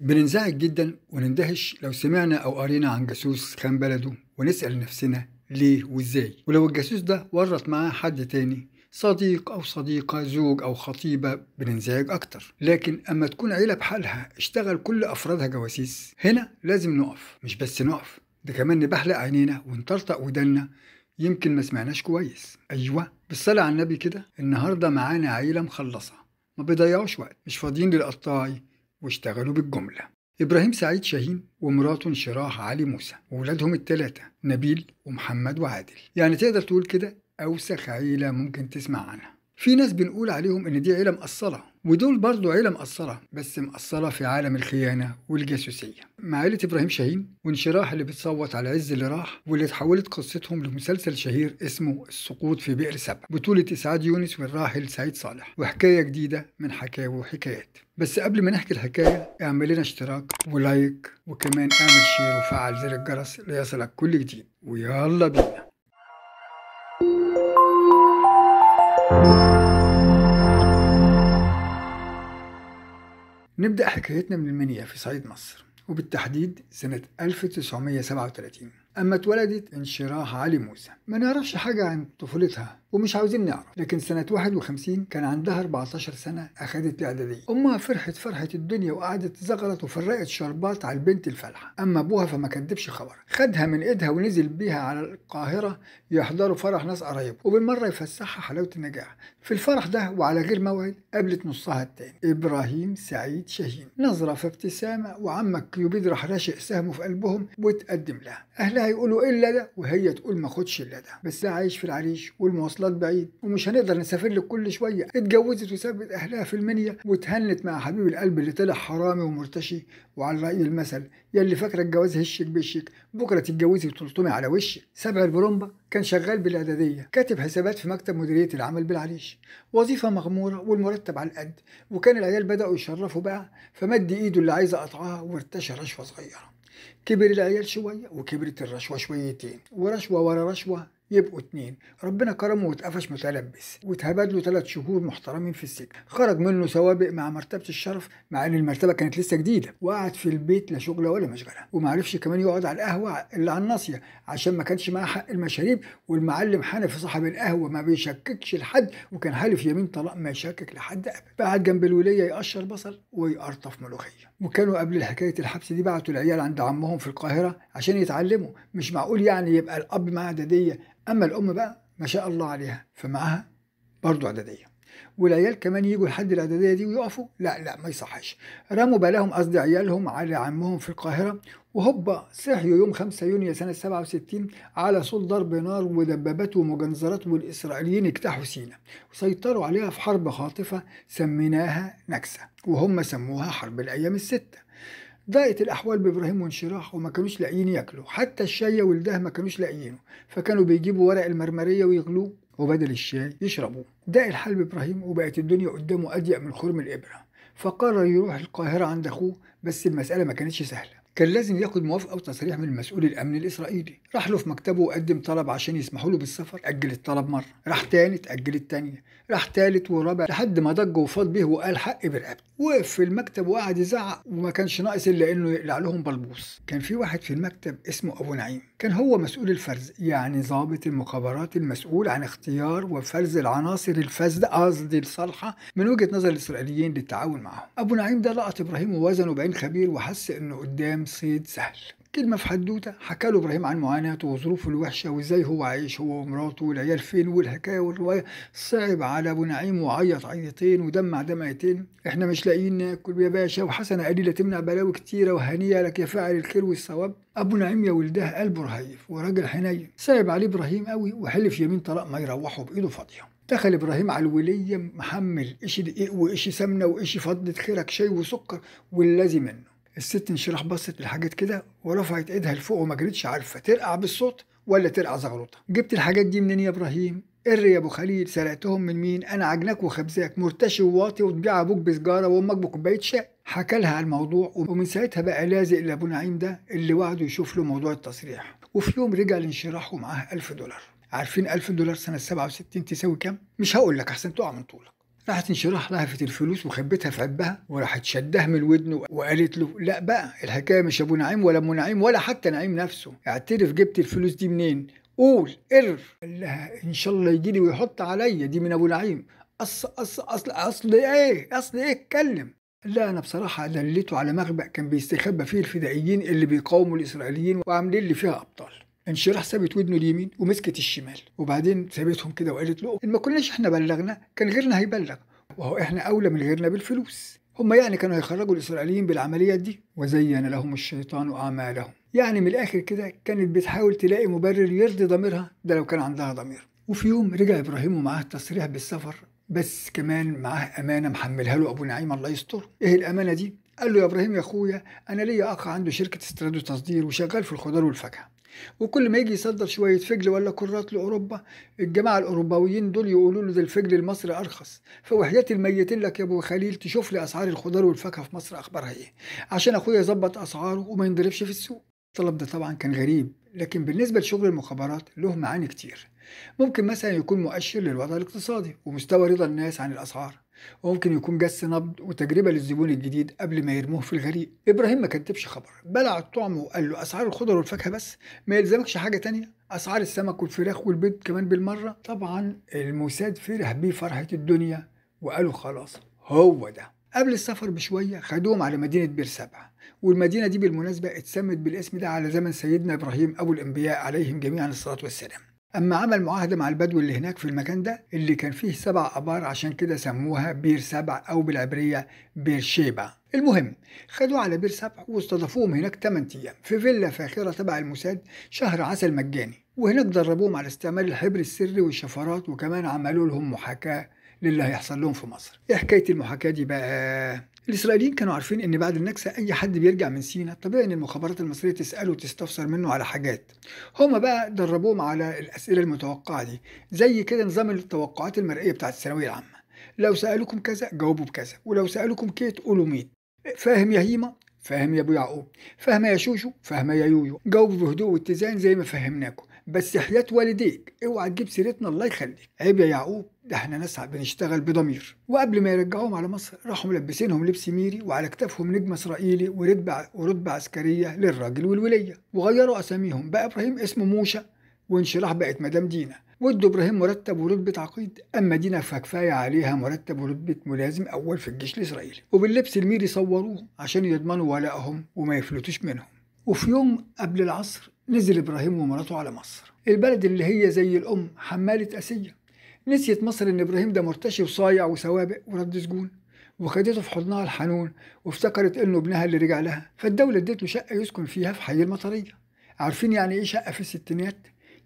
بننزعج جدا ونندهش لو سمعنا أو قرينا عن جاسوس خان بلده ونسأل نفسنا ليه وإزاي ولو الجاسوس ده ورط معاه حد تاني صديق أو صديقة زوج أو خطيبة بننزعج أكتر لكن أما تكون عيلة بحالها اشتغل كل أفرادها جواسيس هنا لازم نقف مش بس نقف ده كمان نبحلق عينينا ونطرطق ودنا يمكن ما سمعناش كويس أيوة بالصلاة على النبي كده النهاردة معانا عيلة مخلصة ما بيضيعوش وقت مش فاضيين للقطاعي واشتغلوا بالجملة إبراهيم سعيد شاهين ومراته انشراح علي موسى وولادهم التلاتة نبيل ومحمد وعادل يعني تقدر تقول كده أوسخ عيلة ممكن تسمع عنها في ناس بنقول عليهم إن دي عيلة مقصرة ودول برضه عيلة مقصرة بس مقصرة في عالم الخيانة والجاسوسية مع عيلة إبراهيم شاهين وانشراح اللي بتصوت على عز اللي راح واللي اتحولت قصتهم لمسلسل شهير اسمه السقوط في بئر سبع بطولة إسعاد يونس والراحل سعيد صالح وحكاية جديدة من حكاوي وحكايات بس قبل ما نحكي الحكاية اعمل لنا اشتراك ولايك وكمان اعمل شير وفعل زر الجرس ليصلك كل جديد ويلا بينا نبدأ حكايتنا من المنيا في صعيد مصر وبالتحديد سنة 1937 أما اتولدت انشراح علي موسى ما نعرفش حاجة عن طفولتها ومش عاوزين نعرف لكن سنة 51 كان عندها 14 سنة أخذت الإعدادية أمها فرحت فرحة الدنيا وقعدت زغرت وفرقت شربات على البنت الفالحة أما أبوها فما كدبش خبر خدها من إيدها ونزل بيها على القاهرة يحضروا فرح ناس قرايب وبالمرة يفسحها حلاوة النجاح في الفرح ده وعلى غير موعد قابلت نصها التاني إبراهيم سعيد شاهين نظرة في ابتسامة وعمك كيوبيد راح راشق سهمه في قلبهم وتقدم لها أهلها هيقولوا ايه ده وهي تقول ما خدش الا ده بس عايش في العريش والمواصلات بعيد ومش هنقدر نسافر لك كل شويه اتجوزت وسابت اهلها في المنيا وتهنت مع حبيب القلب اللي طلع حرامي ومرتشي وعلى راي المثل اللي فاكره الجواز هشك بشك بكره تتجوزي وتلطمي على وشك سبع البرومبا كان شغال بالاعداديه كاتب حسابات في مكتب مديريه العمل بالعريش وظيفه مغموره والمرتب على القد وكان العيال بداوا يشرفوا بقى فمد ايده اللي عايزه قطعها وارتشى رشوه صغيره كبر العيال شوية وكبرت الرشوة شويتين ورشوة ورا رشوة يبقوا اتنين ربنا كرمه واتقفش متلبس واتهبد له ثلاث شهور محترمين في السجن خرج منه سوابق مع مرتبة الشرف مع ان المرتبة كانت لسه جديدة وقعد في البيت لا شغلة ولا مشغلة ومعرفش كمان يقعد على القهوة اللي على الناصية عشان ما كانش معاه حق المشاريب والمعلم حنفي صاحب القهوة ما بيشككش لحد وكان حالف يمين طلاق ما يشكك لحد ابدا قعد جنب الولية يقشر بصل ويقرطف ملوخية وكانوا قبل حكاية الحبس دي بعتوا العيال عند عمهم في القاهرة عشان يتعلموا مش معقول يعني يبقى الاب معاه أما الأم بقى ما شاء الله عليها فمعاها برضو إعدادية والعيال كمان يجوا لحد الاعداديه دي ويقفوا لا لا ما يصحش رموا بالهم قصدي عيالهم على عمهم في القاهره وهوبا صحيوا يوم 5 يونيو سنه 67 على صوت ضرب نار ودبابات ومجنزرات والاسرائيليين اجتاحوا سينا وسيطروا عليها في حرب خاطفه سميناها نكسه وهم سموها حرب الايام السته ضاقت الأحوال بإبراهيم وانشراحه وما كانوش لاقيين ياكلوا حتى الشاي والده ما كانوش لاقيينه فكانوا بيجيبوا ورق المرمرية ويغلوه وبدل الشاي يشربوه ضاق الحال بإبراهيم وبقت الدنيا قدامه أضيق من خرم الإبرة فقرر يروح القاهرة عند أخوه بس المسألة ما كانتش سهلة كان لازم ياخد موافقه وتصريح من المسؤول الامن الاسرائيلي راح له في مكتبه وقدم طلب عشان يسمحوا له بالسفر اجل الطلب مره راح تاني اتاجل التانيه راح تالت ورابع لحد ما ضج وفاض به وقال حق برقبته وقف في المكتب وقعد يزعق وما كانش ناقص الا انه يقلع لهم بلبوص كان في واحد في المكتب اسمه ابو نعيم كان هو مسؤول الفرز يعني ضابط المخابرات المسؤول عن اختيار وفرز العناصر الفاسده قصدي الصالحه من وجهه نظر الاسرائيليين للتعاون معهم ابو نعيم ده لقط ابراهيم ووزنه بعين خبير وحس انه قدام قمصة سهل كلمة في حدوتة حكى له إبراهيم عن معاناته وظروفه الوحشة وإزاي هو عايش هو ومراته والعيال فين والحكاية والرواية صعب على أبو نعيم وعيط عيطتين ودمع دمعتين إحنا مش لاقيين ناكل يا باشا وحسنة قليلة تمنع بلاوي كتيرة وهنية لك يا فاعل الخير والثواب أبو نعيم يا ولده قلبه رهيف وراجل حنين صعب عليه إبراهيم قوي وحلف يمين طلاق ما يروحوا بإيده فاضية دخل ابراهيم على الوليه محمل قشي دقيق وقشي سمنه وقشي فضه خيرك شاي وسكر والذي منه الست انشراح بصت لحاجات كده ورفعت ايدها لفوق وما كانتش عارفه ترقع بالصوت ولا ترقع زغلوطه جبت الحاجات دي منين يا ابراهيم قري يا ابو خليل سرقتهم من مين انا عجنك وخبزاك مرتشي وواطي وتبيع ابوك بسجاره وامك بكوبايه شاي حكى لها على الموضوع ومن ساعتها بقى لازق لابو نعيم ده اللي وعده يشوف له موضوع التصريح وفي يوم رجع الانشراح ومعاه 1000 دولار عارفين 1000 دولار سنه 67 تساوي كام مش هقول لك احسن تقع من طولك راحت انشرح لهفت الفلوس وخبتها في عبها وراحت شدها من ودنه وقالت له لا بقى الحكايه مش ابو نعيم ولا ام نعيم ولا حتى نعيم نفسه اعترف جبت الفلوس دي منين قول ارف قال لها ان شاء الله يجي لي ويحط عليا دي من ابو نعيم أص اصل اصل اصل ايه اصل ايه اتكلم لا انا بصراحه دليته على مخبأ كان بيستخبى فيه الفدائيين اللي بيقاوموا الاسرائيليين وعاملين اللي فيها ابطال انشرح سابت ودنه اليمين ومسكت الشمال وبعدين سابتهم كده وقالت له ان ما كناش احنا بلغنا كان غيرنا هيبلغ وهو احنا اولى من غيرنا بالفلوس هم يعني كانوا هيخرجوا الاسرائيليين بالعمليه دي وزين لهم الشيطان اعمالهم يعني من الاخر كده كانت بتحاول تلاقي مبرر يرضي ضميرها ده لو كان عندها ضمير وفي يوم رجع ابراهيم ومعاه تصريح بالسفر بس كمان معاه امانه محملها له ابو نعيم الله يستره ايه الامانه دي قال له يا ابراهيم يا اخويا انا ليا اخ عنده شركه استيراد وتصدير وشغال في الخضار والفاكهه وكل ما يجي يصدر شويه فجل ولا كرات لاوروبا الجماعه الاوروباويين دول يقولوا له ده الفجل المصري ارخص فوحيات الميتين لك يا ابو خليل تشوف لي اسعار الخضار والفاكهه في مصر اخبارها ايه عشان اخويا يظبط اسعاره وما ينضربش في السوق الطلب ده طبعا كان غريب لكن بالنسبه لشغل المخابرات له معاني كتير ممكن مثلا يكون مؤشر للوضع الاقتصادي ومستوى رضا الناس عن الاسعار وممكن يكون جس نبض وتجربة للزبون الجديد قبل ما يرموه في الغريق إبراهيم ما كتبش خبر بلع الطعم وقال له أسعار الخضر والفاكهة بس ما يلزمكش حاجة تانية أسعار السمك والفراخ والبيض كمان بالمرة طبعا الموساد فرح بيه فرحة الدنيا وقالوا خلاص هو ده قبل السفر بشوية خدوهم على مدينة بير سبع والمدينة دي بالمناسبة اتسمت بالاسم ده على زمن سيدنا إبراهيم أبو الأنبياء عليهم جميعا الصلاة والسلام أما عمل معاهدة مع البدو اللي هناك في المكان ده اللي كان فيه سبع أبار عشان كده سموها بير سبع أو بالعبرية بير شيبع المهم خدوا على بير سبع واستضافوهم هناك 8 أيام في فيلا فاخرة تبع الموساد شهر عسل مجاني وهناك دربوهم على استعمال الحبر السري والشفرات وكمان عملوا لهم محاكاة للي هيحصل لهم في مصر ايه حكاية المحاكاة دي بقى الإسرائيليين كانوا عارفين إن بعد النكسة أي حد بيرجع من سينا طبيعي إن المخابرات المصرية تسأله وتستفسر منه على حاجات هما بقى دربوهم على الأسئلة المتوقعة دي زي كده نظام التوقعات المرئية بتاعة الثانوية العامة لو سالوكم كذا جاوبوا بكذا ولو سالوكم كيت قولوا ميت فاهم يا هيما فاهم يا ابو يعقوب فاهم يا شوشو فاهم يا يويو جاوبوا بهدوء واتزان زي ما فهمناكم بس حياة والديك اوعى تجيب سيرتنا الله يخليك عيب يا يعقوب ده احنا ناس بنشتغل بضمير وقبل ما يرجعوهم على مصر راحوا ملبسينهم لبس ميري وعلى كتافهم نجم اسرائيلي ورتبة ورتبة عسكرية للراجل والولية وغيروا اساميهم بقى ابراهيم اسمه موشا وانشراح بقت مدام دينا وادوا ابراهيم مرتب ورتبة عقيد اما دينا فكفايه عليها مرتب ورتبة ملازم اول في الجيش الاسرائيلي وباللبس الميري صوروه عشان يضمنوا ولائهم وما يفلتوش منهم وفي يوم قبل العصر نزل إبراهيم ومراته على مصر البلد اللي هي زي الأم حمالة أسية نسيت مصر إن إبراهيم ده مرتشي وصايع وسوابق ورد سجون وخدته في حضنها الحنون وافتكرت إنه ابنها اللي رجع لها فالدولة اديته شقة يسكن فيها في حي المطرية عارفين يعني إيه شقة في الستينات؟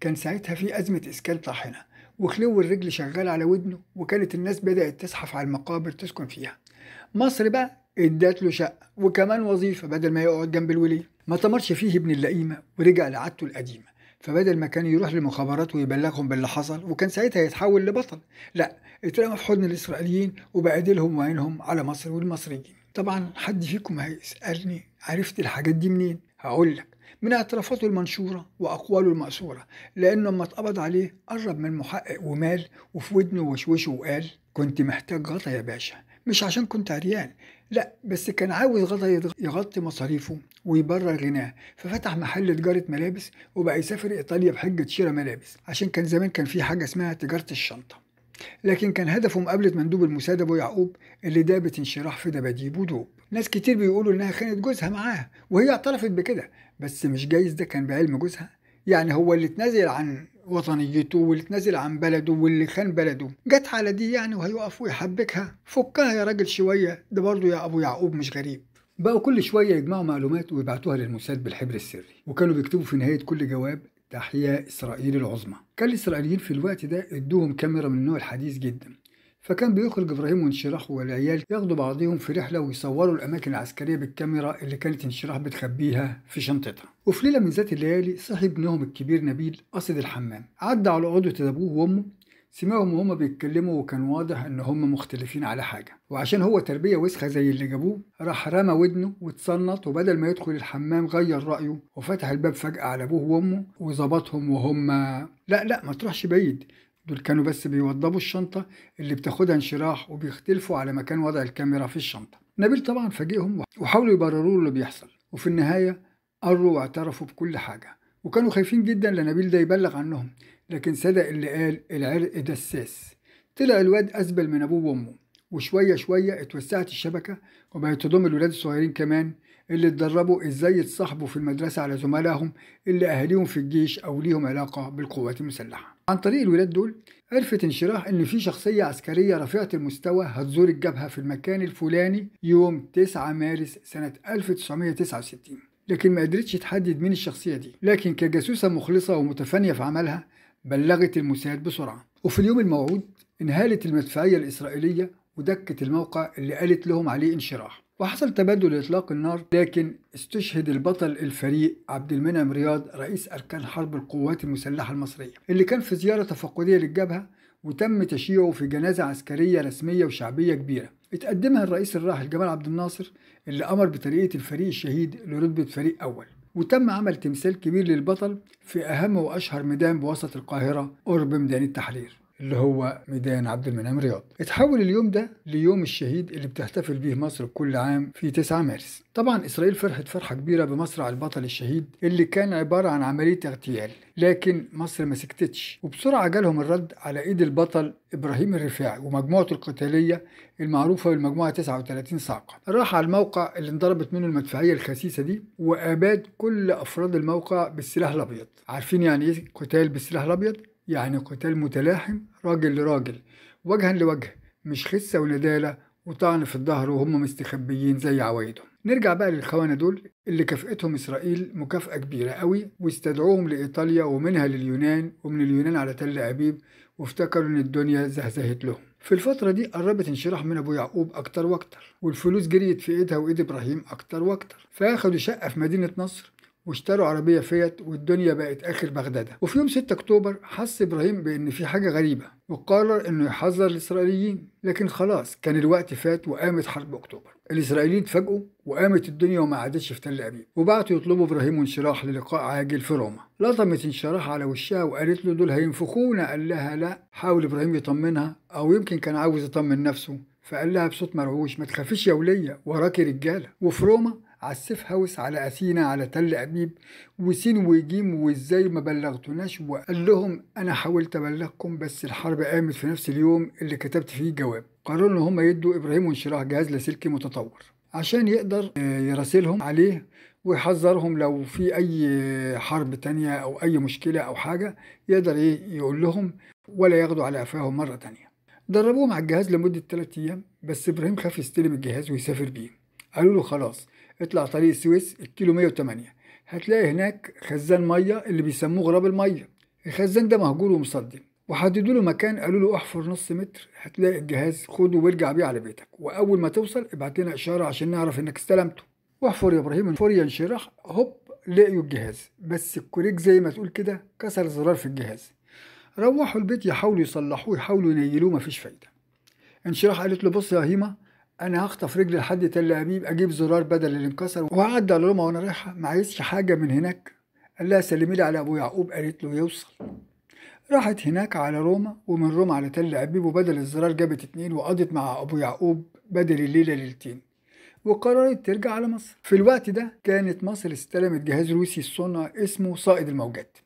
كان ساعتها في أزمة إسكان طاحنة وخلو الرجل شغال على ودنه وكانت الناس بدأت تزحف على المقابر تسكن فيها مصر بقى ادت له شقه وكمان وظيفه بدل ما يقعد جنب الولي ما تمرش فيه ابن اللئيمه ورجع لعادته القديمه فبدل ما كان يروح للمخابرات ويبلغهم باللي حصل وكان ساعتها يتحول لبطل لا اترمى في حضن الاسرائيليين وبعدلهم وعينهم على مصر والمصريين طبعا حد فيكم هيسالني عرفت الحاجات دي منين هقول لك من اعترافاته المنشورة وأقواله المأسورة لأنه لما اتقبض عليه قرب من محقق ومال وفي ودنه وشوشه وقال كنت محتاج غطا يا باشا مش عشان كنت عريان لا بس كان عاوز غدا يغطي مصاريفه ويبرر غناه ففتح محل تجارة ملابس وبقى يسافر إيطاليا بحجة شراء ملابس عشان كان زمان كان في حاجة اسمها تجارة الشنطة لكن كان هدفه مقابلة مندوب المساعدة أبو يعقوب اللي دابت انشراح في دباديب ودوب ناس كتير بيقولوا إنها خانت جوزها معاه وهي اعترفت بكده بس مش جايز ده كان بعلم جوزها يعني هو اللي اتنازل عن وطنيته واللي تنزل عن بلده واللي خان بلده جت على دي يعني وهيقف ويحبكها فكها يا راجل شويه ده برضه يا ابو يعقوب مش غريب بقوا كل شويه يجمعوا معلومات ويبعتوها للموساد بالحبر السري وكانوا بيكتبوا في نهايه كل جواب تحيا اسرائيل العظمى كان الاسرائيليين في الوقت ده ادوهم كاميرا من النوع الحديث جدا فكان بيخرج إبراهيم وانشراح والعيال ياخدوا بعضهم في رحلة ويصوروا الأماكن العسكرية بالكاميرا اللي كانت انشراح بتخبيها في شنطتها وفي ليلة من ذات الليالي صحي ابنهم الكبير نبيل قصد الحمام عدى على أوضة أبوه وأمه سمعهم وهما بيتكلموا وكان واضح ان هما مختلفين على حاجه وعشان هو تربيه وسخه زي اللي جابوه راح رمى ودنه واتصنط وبدل ما يدخل الحمام غير رايه وفتح الباب فجاه على ابوه وامه وظبطهم وهما لا لا ما تروحش بعيد دول كانوا بس بيوضبوا الشنطة اللي بتاخدها انشراح وبيختلفوا على مكان وضع الكاميرا في الشنطة نبيل طبعا فاجئهم وحاولوا يبرروا اللي بيحصل وفي النهاية قروا واعترفوا بكل حاجة وكانوا خايفين جدا لنبيل ده يبلغ عنهم لكن صدق اللي قال العرق دساس طلع الواد أزبل من أبوه وأمه وشوية شوية اتوسعت الشبكة وبقت تضم الولاد الصغيرين كمان اللي اتدربوا ازاي يتصاحبوا في المدرسة على زملائهم اللي أهاليهم في الجيش أو ليهم علاقة بالقوات المسلحة عن طريق الولاد دول عرفت انشراح ان في شخصية عسكرية رفيعة المستوى هتزور الجبهة في المكان الفلاني يوم 9 مارس سنة 1969 لكن ما قدرتش تحدد مين الشخصية دي لكن كجاسوسة مخلصة ومتفانية في عملها بلغت الموساد بسرعة وفي اليوم الموعود انهالت المدفعية الإسرائيلية ودكت الموقع اللي قالت لهم عليه انشراح وحصل تبادل إطلاق النار لكن استشهد البطل الفريق عبد المنعم رياض رئيس أركان حرب القوات المسلحة المصرية اللي كان في زيارة تفقدية للجبهة وتم تشييعه في جنازة عسكرية رسمية وشعبية كبيرة اتقدمها الرئيس الراحل جمال عبد الناصر اللي أمر بترقية الفريق الشهيد لرتبة فريق أول وتم عمل تمثال كبير للبطل في أهم وأشهر ميدان بوسط القاهرة قرب ميدان التحرير اللي هو ميدان عبد المنعم رياض اتحول اليوم ده ليوم الشهيد اللي بتحتفل به مصر كل عام في 9 مارس طبعا إسرائيل فرحت فرحة كبيرة بمصرع البطل الشهيد اللي كان عبارة عن عملية اغتيال لكن مصر ما سكتتش وبسرعة جالهم الرد على إيد البطل إبراهيم الرفاعي ومجموعته القتالية المعروفة بالمجموعة 39 صاعقة راح على الموقع اللي انضربت منه المدفعية الخسيسة دي وأباد كل أفراد الموقع بالسلاح الأبيض عارفين يعني إيه قتال بالسلاح الأبيض يعني قتال متلاحم راجل لراجل وجها لوجه مش خسة وندالة وطعن في الظهر وهم مستخبيين زي عوايدهم نرجع بقى للخونة دول اللي كافئتهم إسرائيل مكافأة كبيرة قوي واستدعوهم لإيطاليا ومنها لليونان ومن اليونان على تل أبيب وافتكروا إن الدنيا زهزهت لهم في الفترة دي قربت انشراح من أبو يعقوب أكتر وأكتر والفلوس جريت في إيدها وإيد إبراهيم أكتر وأكتر فأخدوا شقة في مدينة نصر واشتروا عربية فيت والدنيا بقت آخر بغدادة وفي يوم 6 أكتوبر حس إبراهيم بإن في حاجة غريبة وقرر إنه يحذر الإسرائيليين لكن خلاص كان الوقت فات وقامت حرب أكتوبر الإسرائيليين اتفاجئوا وقامت الدنيا وما عادتش في تل أبيب وبعتوا يطلبوا إبراهيم وانشراح للقاء عاجل في روما لطمت انشراح على وشها وقالت له دول هينفخونا قال لها لا حاول إبراهيم يطمنها أو يمكن كان عاوز يطمن نفسه فقال لها بصوت مرعوش ما تخافيش يا ولية وراكي رجالة وفي روما على السيف هاوس على اثينا على تل ابيب وسين وجيم وازاي ما بلغتوناش وقال لهم انا حاولت ابلغكم بس الحرب قامت في نفس اليوم اللي كتبت فيه جواب قرروا ان هم يدوا ابراهيم وانشراح جهاز لاسلكي متطور عشان يقدر آه، يراسلهم عليه ويحذرهم لو في اي حرب تانية او اي مشكلة او حاجة يقدر ايه يقول لهم ولا ياخدوا على قفاهم مرة تانية دربوهم على الجهاز لمدة 3 ايام بس ابراهيم خاف يستلم الجهاز ويسافر بيه قالوا له خلاص اطلع طريق السويس الكيلو 108 هتلاقي هناك خزان ميه اللي بيسموه غراب الميه الخزان ده مهجور ومصدم وحددوا له مكان قالوا له احفر نص متر هتلاقي الجهاز خده وارجع بيه على بيتك واول ما توصل ابعت لنا اشاره عشان نعرف انك استلمته واحفر يا ابراهيم الفور ينشرح هوب لقيوا الجهاز بس الكوريك زي ما تقول كده كسر زرار في الجهاز روحوا البيت يحاولوا يصلحوه يحاولوا ينيلوه مفيش فايده انشراح قالت له بص يا هيما انا هخطف رجلي لحد تل ابيب اجيب زرار بدل اللي انكسر وهعدي على روما وانا رايحه ما عايزش حاجه من هناك قال لها سلمي لي على ابو يعقوب قالت له يوصل راحت هناك على روما ومن روما على تل ابيب وبدل الزرار جابت اتنين وقضت مع ابو يعقوب بدل الليله ليلتين وقررت ترجع على مصر في الوقت ده كانت مصر استلمت جهاز روسي الصنع اسمه صائد الموجات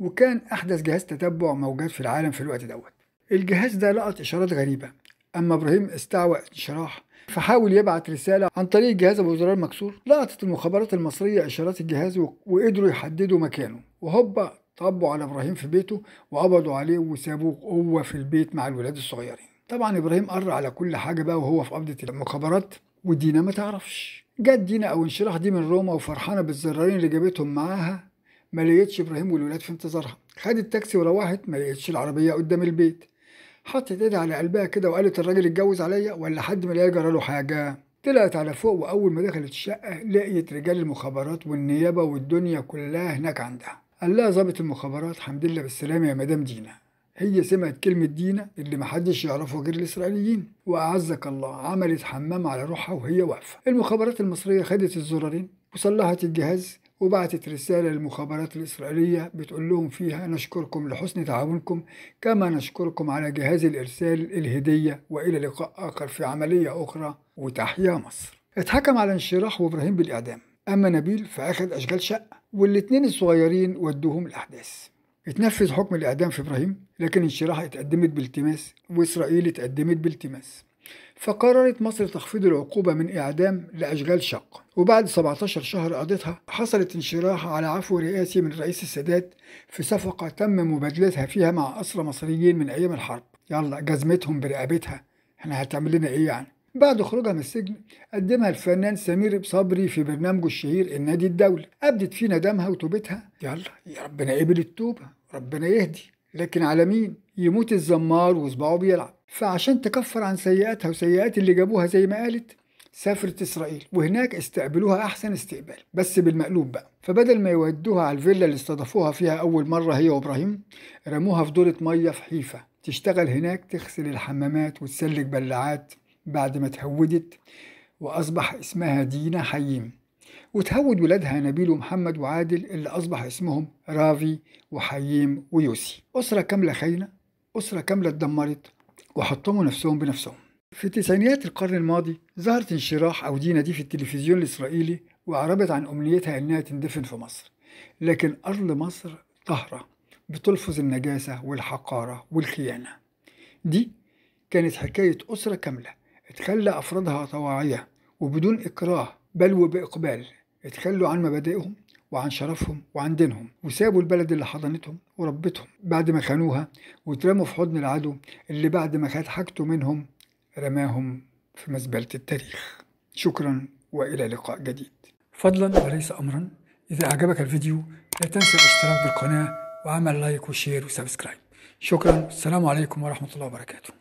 وكان احدث جهاز تتبع موجات في العالم في الوقت دوت الجهاز ده لقط اشارات غريبه اما ابراهيم استعوى انشراح فحاول يبعت رسالة عن طريق جهاز أبو زرار مكسور لقطت المخابرات المصرية إشارات الجهاز وقدروا يحددوا مكانه وهوبا طبوا على إبراهيم في بيته وقبضوا عليه وسابوه هو في البيت مع الولاد الصغيرين طبعا إبراهيم قر على كل حاجة بقى وهو في قبضة المخابرات ودينا ما تعرفش جت دينا أو انشراح دي من روما وفرحانة بالزرارين اللي جابتهم معاها ما لقيتش إبراهيم والولاد في انتظارها خدت تاكسي وروحت ما لقيتش العربية قدام البيت حطت ايدها على قلبها كده وقالت الراجل اتجوز عليا ولا حد ما لا يجرى له حاجه طلعت على فوق وأول ما دخلت الشقة لقيت رجال المخابرات والنيابة والدنيا كلها هناك عندها قال لها ظابط المخابرات حمد لله بالسلامة يا مدام دينا هي سمعت كلمة دينا اللي محدش يعرفه غير الإسرائيليين وأعزك الله عملت حمام على روحها وهي واقفة المخابرات المصرية خدت الزرارين وصلحت الجهاز وبعتت رسالة للمخابرات الإسرائيلية بتقول لهم فيها نشكركم لحسن تعاونكم كما نشكركم على جهاز الإرسال الهدية وإلى لقاء آخر في عملية أخرى وتحيا مصر اتحكم على انشراح وإبراهيم بالإعدام أما نبيل فأخذ أشغال شقة والاتنين الصغيرين ودوهم الأحداث اتنفذ حكم الإعدام في إبراهيم لكن انشراح اتقدمت بالتماس وإسرائيل اتقدمت بالتماس فقررت مصر تخفيض العقوبة من إعدام لأشغال شق وبعد 17 شهر قضيتها حصلت انشراح على عفو رئاسي من الرئيس السادات في صفقة تم مبادلتها فيها مع أسرى مصريين من أيام الحرب يلا جزمتهم برقبتها احنا هتعمل لنا ايه يعني بعد خروجها من السجن قدمها الفنان سمير صبري في برنامجه الشهير النادي الدولي أبدت فيه ندمها وتوبتها يلا يا ربنا يقبل التوبة ربنا يهدي لكن على مين؟ يموت الزمار وصباعه بيلعب فعشان تكفر عن سيئاتها وسيئات اللي جابوها زي ما قالت سافرت إسرائيل وهناك استقبلوها أحسن استقبال بس بالمقلوب بقى فبدل ما يودوها على الفيلا اللي استضافوها فيها أول مرة هي وإبراهيم رموها في دورة مية في حيفا تشتغل هناك تغسل الحمامات وتسلك بلعات بعد ما تهودت وأصبح اسمها دينا حييم وتهود ولادها نبيل ومحمد وعادل اللي أصبح اسمهم رافي وحييم ويوسي أسرة كاملة خاينة أسرة كاملة اتدمرت وحطموا نفسهم بنفسهم في تسعينيات القرن الماضي ظهرت انشراح أو دينا دي في التلفزيون الإسرائيلي وأعربت عن أمنيتها أنها تندفن في مصر لكن أرض مصر طهرة بتلفظ النجاسة والحقارة والخيانة دي كانت حكاية أسرة كاملة اتخلى أفرادها طواعية وبدون إكراه بل وبإقبال اتخلوا عن مبادئهم وعن شرفهم وعن دينهم وسابوا البلد اللي حضنتهم وربتهم بعد ما خانوها واترموا في حضن العدو اللي بعد ما خد حاجته منهم رماهم في مزبلة التاريخ شكرا وإلى لقاء جديد فضلا وليس أمرا إذا أعجبك الفيديو لا تنسى الاشتراك بالقناة وعمل لايك وشير وسبسكرايب شكرا والسلام عليكم ورحمة الله وبركاته